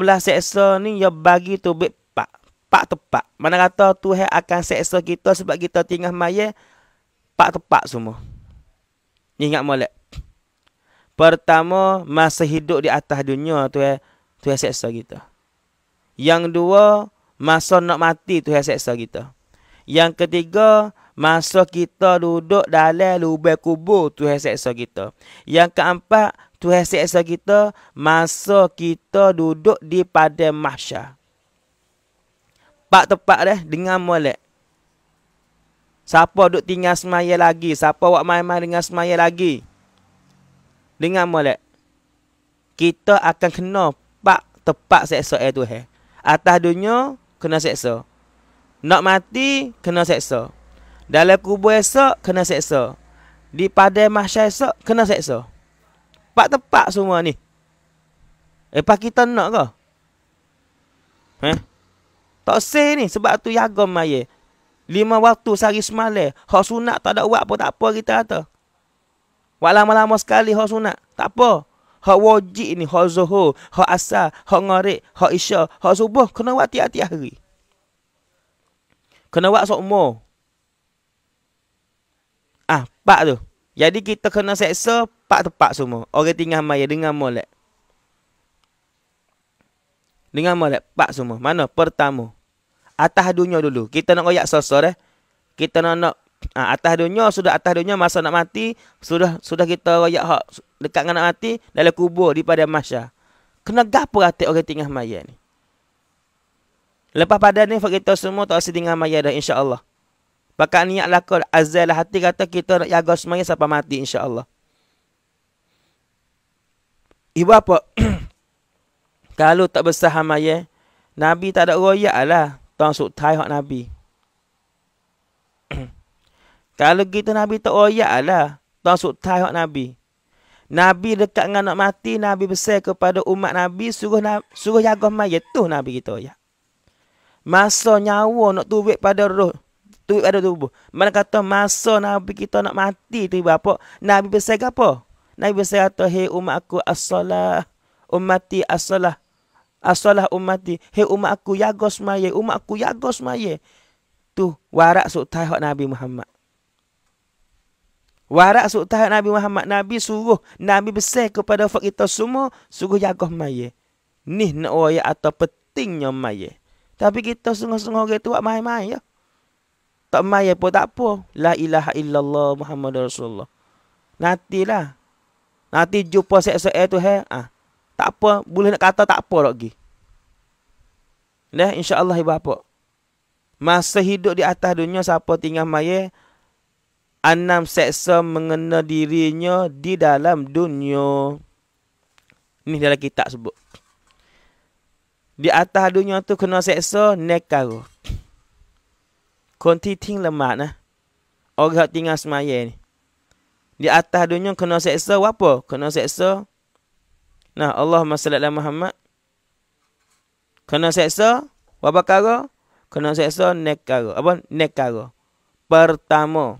belah seksa ni yang bagi tu bit pak. Pak tepak. Mana kata Tuhan akan seksa kita sebab kita tinggal maya. Pak tepak semua. ni Ingat molek. Pertama, masa hidup di atas dunia tu eh tu eh seksa kita. Yang dua, masa nak mati tu eh seksa kita. Yang ketiga, Masa kita duduk dalam lubang kubur Tuhan seksa kita. Yang keempat, Tuhan seksa kita masa kita duduk di padang mahsyar. Pak tepat dah dengan molek. Siapa duduk tinggal semaya lagi? Siapa wak main-main dengan semaya lagi? Dengan molek. Kita akan kena pak tepat seksa itu. Eh, Atas dunia, kena seksa. Nak mati, kena seksa. Dalam kubur esok kena seksa. Di padai Masyarakat esok kena seksa. Pak tepak semua ni. Eh pak kita nak ke? Eh? Tak sah ni sebab tu jaga maya. Lima waktu sehari semalam. Hak sunat tak ada buat pun tak apa kita kata. Buat lama-lama sekali hak sunat. Tak apa. Hak wajib ni. Hak zuhur. Hak asal. Hak ngarik. Hak isya. Hak subuh. Kena buat tiap-tiap hari. Kena buat semua. Ah, pak tu. Jadi kita kena seksa pak tepak semua. Orang tinggal maya dengan molek. Dengan molek pak semua. Mana? Pertama. Atas dunia dulu. Kita nak koyak sosor eh. Kita nak nak ah, atas dunia sudah atas dunia masa nak mati sudah sudah kita koyak hak dekat dengan nak mati dalam kubur di pada masya. Kena gapo hati orang tinggal maya ni? Lepas pada ni kita semua tak usah tinggal maya dah insya-Allah. Bakal niat lakon azal lah. hati kata kita nak jaga semuanya sampai mati insyaAllah. Ibu apa? Kalau tak besar hamaya, eh, Nabi tak ada royak lah. Tuan suk tai hak Nabi. Kalau kita Nabi tak royak lah. Tuan suk tai hak Nabi. Nabi dekat dengan nak mati, Nabi besar kepada umat Nabi, suruh suruh jaga mayat tu Nabi kita ya. Masa nyawa nak tuwek pada roh, tuib ada tubuh. Mana kata masa Nabi kita nak mati tu ibu apa? Nabi besar ke apa? Nabi besar kata, hei umat aku as-salah. Umati as-salah. As-salah umati. Hei umat aku yagos maye. Umat aku yagos maye. Tu warak suktai hak Nabi Muhammad. Warak suktai hak Nabi Muhammad. Nabi suruh. Nabi besar kepada fak kita semua. Suruh yagos maye. Nih nak waya atau petingnya maye. Tapi kita sungguh-sungguh gitu. Wak main-main ya. Tak mai pun tak apa. La ilaha illallah Muhammad Rasulullah. Nanti lah. Nanti jumpa seksa tu. Hey. Ah. Tak apa. Boleh nak kata tak apa lagi. pergi. Dah insyaAllah ibu apa. Masa hidup di atas dunia siapa tinggal maya. Anam seksa mengena dirinya di dalam dunia. Ini dalam kitab sebut. Di atas dunia tu kena seksa nekaruh. Kon ti ting lemak nah. Orang tinggal semaya ni. Di atas dunia kena seksa apa? Kena seksa. Nah, Allah salli ala Muhammad. Kena seksa apa perkara? Kena seksa nekara. Apa? Nekara. Pertama,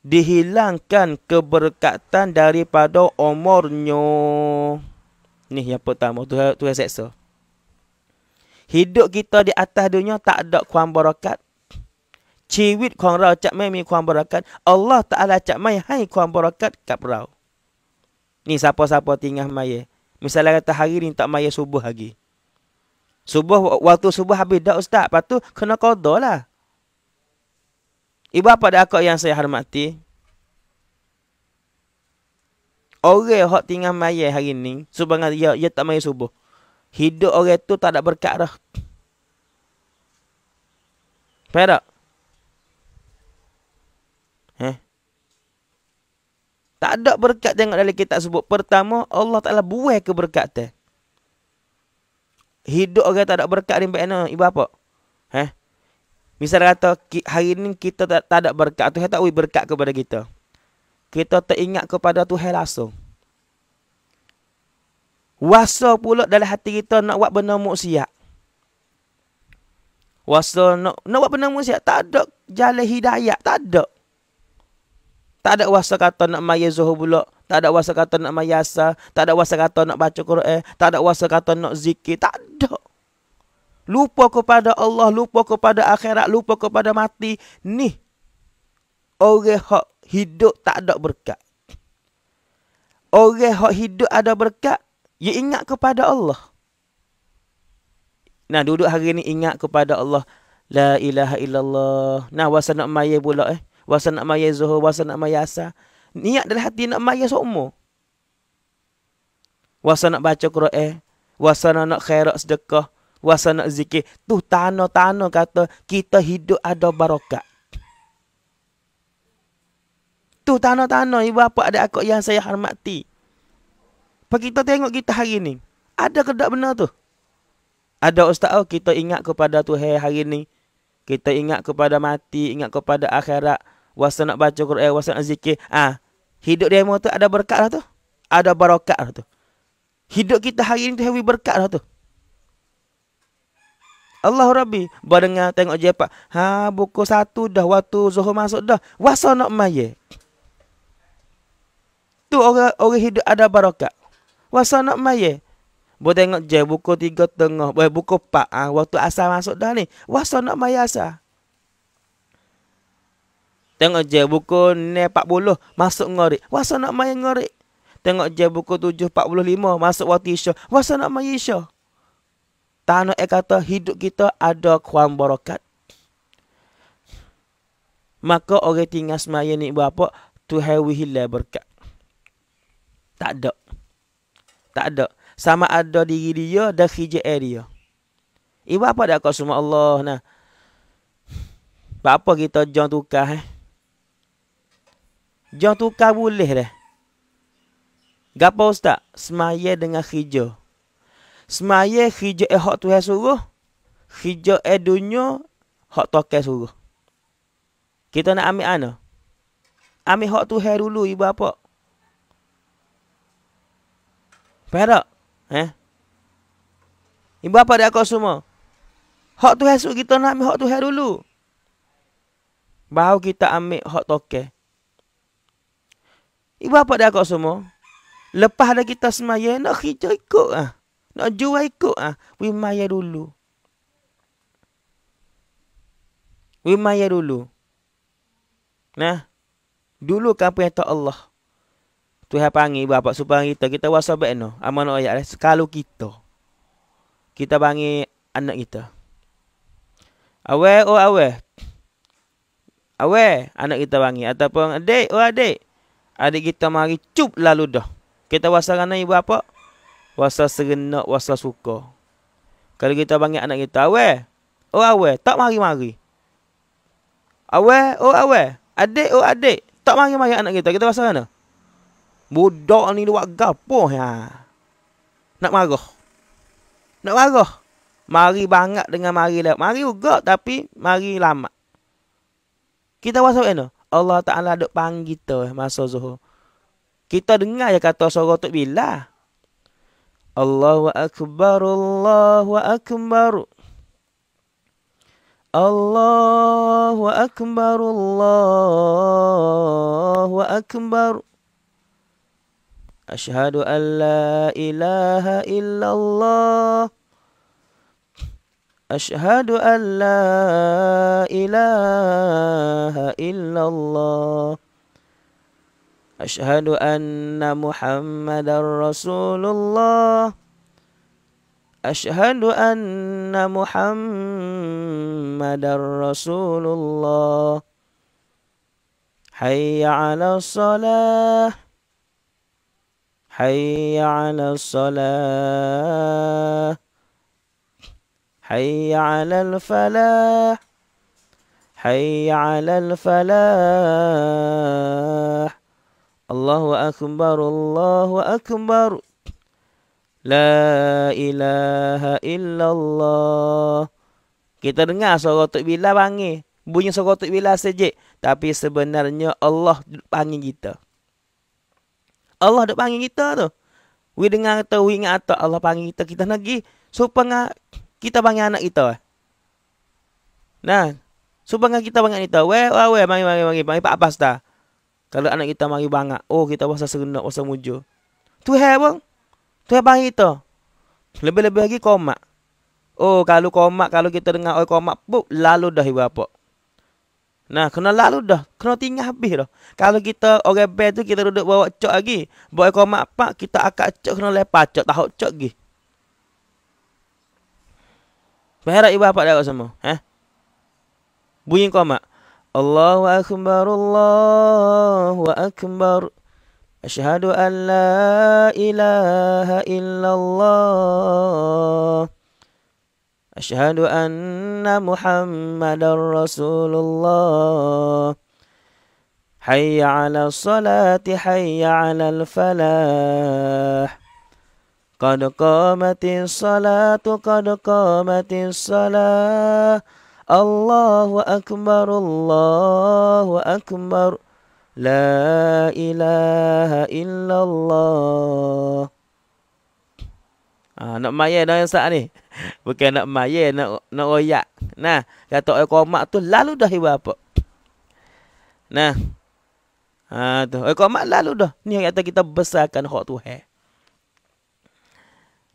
dihilangkan keberkatan daripada umurnya. Ni yang pertama tu tu seksa. Hidup kita di atas dunia tak ada kuam berkat. ชีวิตของเราจะไม่มีความบรักัดอัลลอฮ์ตะอาลาจะไม่ให้ความบรักัดกับเรานี่ซาปอซาปอติงห์มาเย่มิสลากะตะฮารินตะมาเย่ซุบฮ์ฮะกีซุบฮ์วัตุซุบฮ์ฮะบิดะอุสตาดปัตตุคนะกอดอลาอิบาพะดะกอยังซัยฮาร์มาติออเรฮอติงห์มาเย่ฮารินิซุบังยะยะตะมาเย่ซุบฮ์ฮิดออเรตุตะดะบะเราะกะดะห์เพราะ Eh? Tak ada berkat tengok dalam kitab sebut. Pertama, Allah Ta'ala buah keberkatan Hidup orang tak ada berkat ni baik Ibu apa? Eh? Misal kata, hari ni kita tak, tak ada berkat. Tuhan tak beri berkat kepada kita. Kita teringat kepada Tuhan langsung. Wasa pula dalam hati kita nak buat benda muksiat. Wasa nak, nak buat benda muksiat. Tak ada jalan hidayat. Tak ada. Tak ada wasa kata nak maya zuhur pula. Tak ada wasa kata nak maya asa. Tak ada wasa kata nak baca Quran. Tak ada wasa kata nak zikir. Tak ada. Lupa kepada Allah. Lupa kepada akhirat. Lupa kepada mati. Ni. Orang hak hidup tak ada berkat. Orang hak hidup ada berkat. Ya ingat kepada Allah. Nah duduk hari ni ingat kepada Allah. La ilaha illallah. Nah wasa nak maya pula eh. Wasan nak maya zuhur, wasa nak maya asa. Niat dari hati nak maya seumur. Wasan nak baca Quran. Eh. Wasa nak khairat sedekah. wasan nak zikir. Tu tanah-tanah kata kita hidup ada barakat. Tu tanah-tanah ibu bapa ada akak yang saya hormati. Apa kita tengok kita hari ni? Ada ke benar tu? Ada ustaz oh, kita ingat kepada Tuhan hari ni. Kita ingat kepada mati, ingat kepada akhirat. Wasa nak baca Quran, wasa eh, nak zikir. Ah, ha, hidup dia tu ada berkat lah tu. Ada barokat lah tu. Hidup kita hari ni tu heavy berkat lah tu. Allah Rabbi. Berdengar tengok je pak. Ha, buku satu dah. Waktu Zohor masuk dah. Wasa nak maya. Tu orang orang hidup ada barokat. Wasa nak maya. Boleh tengok je buku tiga tengah. Boleh buku pak Ha, ah, waktu asal masuk dah ni. Wasa nak maya asal. Tengok je buku ni 40 masuk ngorik. Wasa nak main ngorik. Tengok je buku 7.45 masuk waktu isya. Wasa nak main isya. Tanah eh kata hidup kita ada kuam barakat. Maka orang tinggal semaya ni tu hewi wihillah berkat. Tak ada. Tak ada. Sama ada diri dia dan khijik area. Ibu apa dah kau semua Allah nah. Bapa kita jangan tukar eh. Jom tukar boleh dah. Gapa ustaz? Semaya dengan hijau. Semaya hijau eh hak Tuhan suruh. Hijau eh dunia hak tokai suruh. Kita nak ambil ana. Ambil hak Tuhan dulu ibu apa? Perak. Eh? Ibu apa dia kau semua? Hak Tuhan suruh kita nak ambil hak Tuhan dulu. Baru kita ambil hak tokai. Ibu bapa dia kau semua. Lepas dah kita semaya, nak hijau ikut ah, Nak jual ikut ah, We maya dulu. We maya dulu. Nah. Dulu kan apa yang tak Allah. Tuhan panggil ibu bapa supaya kita. Kita wasa baik no. Aman ayat lah. Sekalu kita. Kita panggil anak kita. Awe oh awe. Awe anak kita panggil. Ataupun adik oh adik. Adik kita mari cup lalu dah. Kita wasa kerana ibu apa? Wasa serenak, wasa suka. Kalau kita panggil anak kita, awe, oh awe, tak mari-mari. Awe, oh awe, adik, oh adik, tak mari-mari anak kita. Kita rasa kerana? Budak ni luak gapoh ya. Nak marah. Nak marah. Mari banget dengan mari lah. Mari juga tapi mari lama. Kita rasa kerana? Allah Ta'ala duk panggil kita masa zuhur. Kita dengar ya kata suara Tok Bila. Allahu Akbar, Allahu Akbar. Allahu Akbar, Allahu Akbar. Ashhadu an la ilaha illallah. أشهد أن لا إله إلا الله أشهد أن محمدا رسول الله أشهد أن محمدا رسول الله حي على الصلاة حي على الصلاة حي على الفلاح حي على الفلاح الله أكبر الله أكبر لا إله إلا الله Kita dengar suara Tok Bila panggil. Bunyi suara Tok Bila sejik. Tapi sebenarnya Allah panggil kita. Allah duk panggil kita tu. We dengar tu, we ingat tak Allah panggil kita, kita nagi. Supaya kita panggil anak kita. Eh. Nah, supaya kita panggil kita. Weh, weh, weh, panggil, panggil, panggil, panggil Pak Abbas dah. Kalau anak kita mari bangat. Oh, kita rasa serenak, rasa muju. Tu hai, bang. Tu hai, panggil kita. Lebih-lebih lagi komak. Oh, kalau komak, kalau kita dengar oi komak, buk, lalu dah ibu apa. Nah, kena lalu dah. Kena tinggal habis dah. Kalau kita orang bed tu, kita duduk bawa cok lagi. bawa komak, pak, kita akak cok, kena lepas cok. Tahu cok lagi. Berharap ibu bapa dah sama. Ha? Bunyi kau mak. Allahu akbar Allahu akbar. Asyhadu an la ilaha illallah. Asyhadu anna Muhammadar Rasulullah. Hayya 'ala salati hayya 'alal falah. قد قامت الصلاة قد قامت الصلاة الله أكبر الله akbar. La إله illallah. الله ah, nak maya dah yang ni. Bukan nak maya, nak nak oyak. Nah, kata ekomak tu lalu dah ibu apa. Nah. Ha, ah, tu. Ekomak lalu dah. Ni kata kita besarkan hak tu. Hai.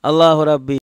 الله ربي